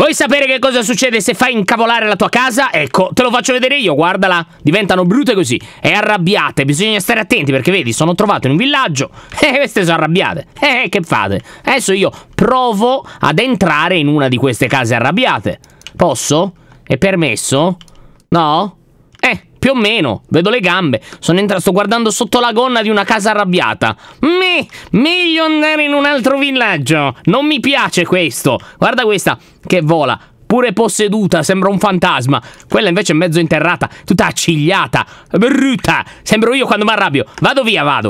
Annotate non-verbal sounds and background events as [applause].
Vuoi sapere che cosa succede se fai incavolare la tua casa? Ecco, te lo faccio vedere io, guardala. Diventano brutte così. E arrabbiate, bisogna stare attenti perché vedi, sono trovato in un villaggio [laughs] e queste sono arrabbiate. [laughs] E eh, che fate? Adesso io provo ad entrare in una di queste case arrabbiate. Posso? È permesso? No? Più o meno. Vedo le gambe. sono Entra- sto guardando sotto la gonna di una casa arrabbiata. Me, meglio andare in un altro villaggio. Non mi piace questo. Guarda questa che vola pure posseduta, sembra un fantasma. Quella invece è mezzo interrata, tutta accigliata, brutta. Sembro io quando mi arrabbio. Vado via, vado.